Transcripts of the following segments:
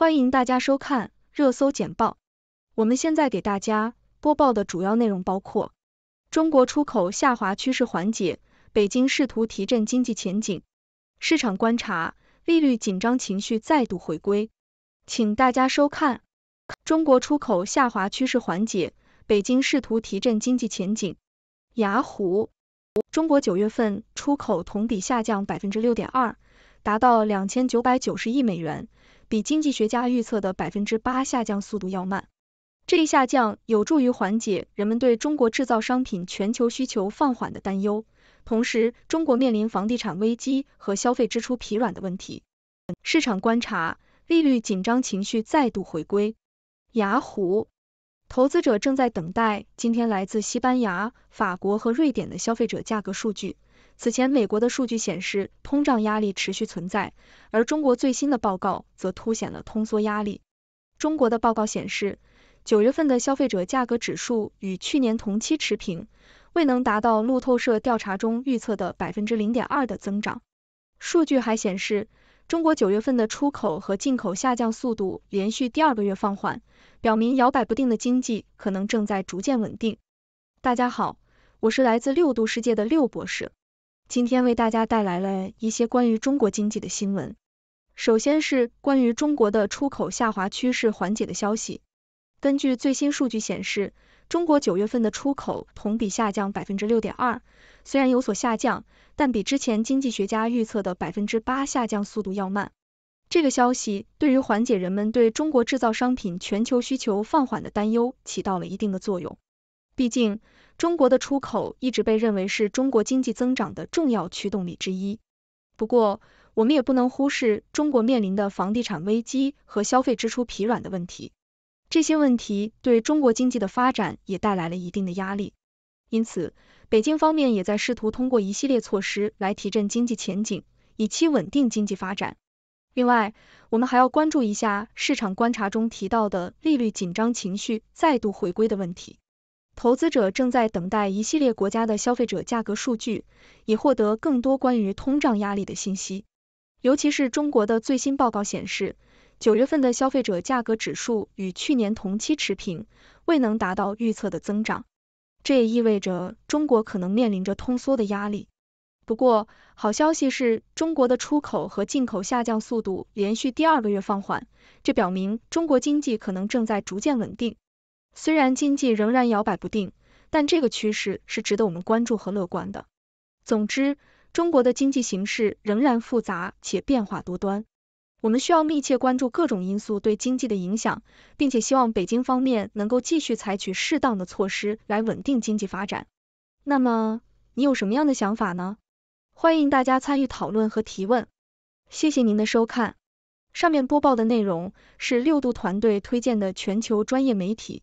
欢迎大家收看热搜简报。我们现在给大家播报的主要内容包括：中国出口下滑趋势缓解，北京试图提振经济前景。市场观察，利率紧张情绪再度回归。请大家收看。中国出口下滑趋势缓解，北京试图提振经济前景。雅虎，中国九月份出口同比下降百分之六点二。达到两千九百九十亿美元，比经济学家预测的百分之八下降速度要慢。这一下降有助于缓解人们对中国制造商品全球需求放缓的担忧，同时中国面临房地产危机和消费支出疲软的问题。市场观察，利率紧张情绪再度回归。雅虎，投资者正在等待今天来自西班牙、法国和瑞典的消费者价格数据。此前，美国的数据显示通胀压力持续存在，而中国最新的报告则凸显了通缩压力。中国的报告显示，九月份的消费者价格指数与去年同期持平，未能达到路透社调查中预测的百分之零点二的增长。数据还显示，中国九月份的出口和进口下降速度连续第二个月放缓，表明摇摆不定的经济可能正在逐渐稳定。大家好，我是来自六度世界的六博士。今天为大家带来了一些关于中国经济的新闻。首先是关于中国的出口下滑趋势缓解的消息。根据最新数据显示，中国九月份的出口同比下降百分之六点二，虽然有所下降，但比之前经济学家预测的百分之八下降速度要慢。这个消息对于缓解人们对中国制造商品全球需求放缓的担忧起到了一定的作用。毕竟，中国的出口一直被认为是中国经济增长的重要驱动力之一。不过，我们也不能忽视中国面临的房地产危机和消费支出疲软的问题。这些问题对中国经济的发展也带来了一定的压力。因此，北京方面也在试图通过一系列措施来提振经济前景，以期稳定经济发展。另外，我们还要关注一下市场观察中提到的利率紧张情绪再度回归的问题。投资者正在等待一系列国家的消费者价格数据，以获得更多关于通胀压力的信息。尤其是中国的最新报告显示，九月份的消费者价格指数与去年同期持平，未能达到预测的增长。这也意味着中国可能面临着通缩的压力。不过，好消息是中国的出口和进口下降速度连续第二个月放缓，这表明中国经济可能正在逐渐稳定。虽然经济仍然摇摆不定，但这个趋势是值得我们关注和乐观的。总之，中国的经济形势仍然复杂且变化多端，我们需要密切关注各种因素对经济的影响，并且希望北京方面能够继续采取适当的措施来稳定经济发展。那么，你有什么样的想法呢？欢迎大家参与讨论和提问。谢谢您的收看。上面播报的内容是六度团队推荐的全球专业媒体。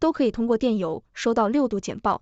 都可以通过电邮收到六度简报。